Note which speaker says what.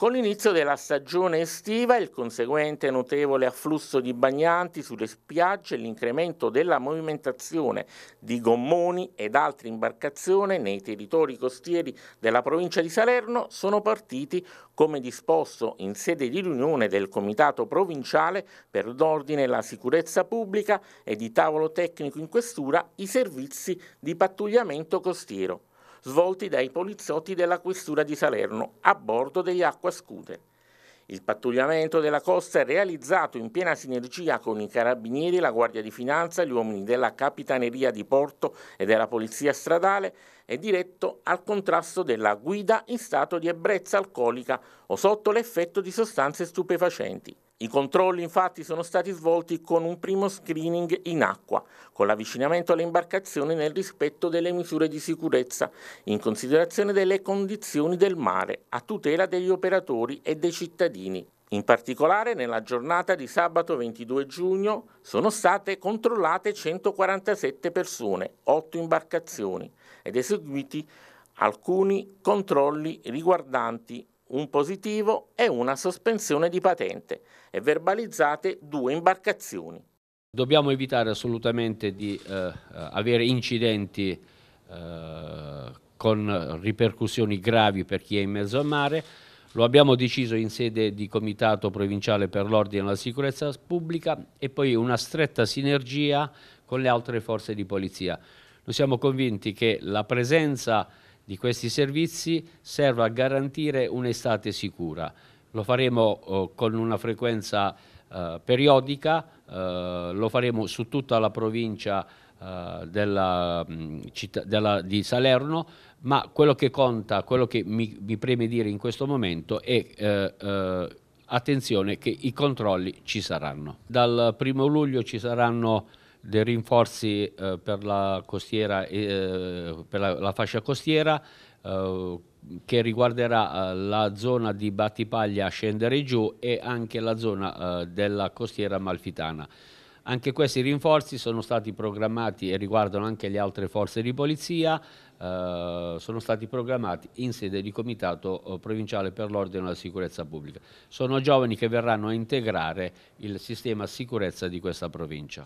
Speaker 1: Con l'inizio della stagione estiva e il conseguente notevole afflusso di bagnanti sulle spiagge e l'incremento della movimentazione di gommoni ed altre imbarcazioni nei territori costieri della provincia di Salerno sono partiti, come disposto in sede di riunione del Comitato Provinciale per l'Ordine e la Sicurezza Pubblica e di tavolo tecnico in questura, i servizi di pattugliamento costiero svolti dai poliziotti della Questura di Salerno a bordo degli acquascute. Il pattugliamento della costa è realizzato in piena sinergia con i carabinieri, la Guardia di Finanza, gli uomini della Capitaneria di Porto e della Polizia Stradale e diretto al contrasto della guida in stato di ebbrezza alcolica o sotto l'effetto di sostanze stupefacenti. I controlli infatti sono stati svolti con un primo screening in acqua, con l'avvicinamento alle imbarcazioni nel rispetto delle misure di sicurezza, in considerazione delle condizioni del mare, a tutela degli operatori e dei cittadini. In particolare nella giornata di sabato 22 giugno sono state controllate 147 persone, 8 imbarcazioni ed eseguiti alcuni controlli riguardanti un positivo e una sospensione di patente e verbalizzate due imbarcazioni.
Speaker 2: Dobbiamo evitare assolutamente di eh, eh avere incidenti eh, con ripercussioni gravi per chi è in mezzo a mare. Lo abbiamo deciso in sede di Comitato Provinciale per l'Ordine e la Sicurezza Pubblica e poi una stretta sinergia con le altre forze di polizia. Noi siamo convinti che la presenza di questi servizi serva a garantire un'estate sicura. Lo faremo eh, con una frequenza eh, periodica, eh, lo faremo su tutta la provincia eh, della, città, della, di Salerno, ma quello che conta, quello che mi, mi preme dire in questo momento è eh, eh, attenzione che i controlli ci saranno. Dal primo luglio ci saranno dei rinforzi eh, per, la, costiera, eh, per la, la fascia costiera eh, che riguarderà eh, la zona di Battipaglia a scendere giù e anche la zona eh, della costiera malfitana. Anche questi rinforzi sono stati programmati e riguardano anche le altre forze di polizia, sono stati programmati in sede di Comitato Provinciale per l'Ordine e la Sicurezza Pubblica. Sono giovani che verranno a integrare il sistema sicurezza di questa provincia.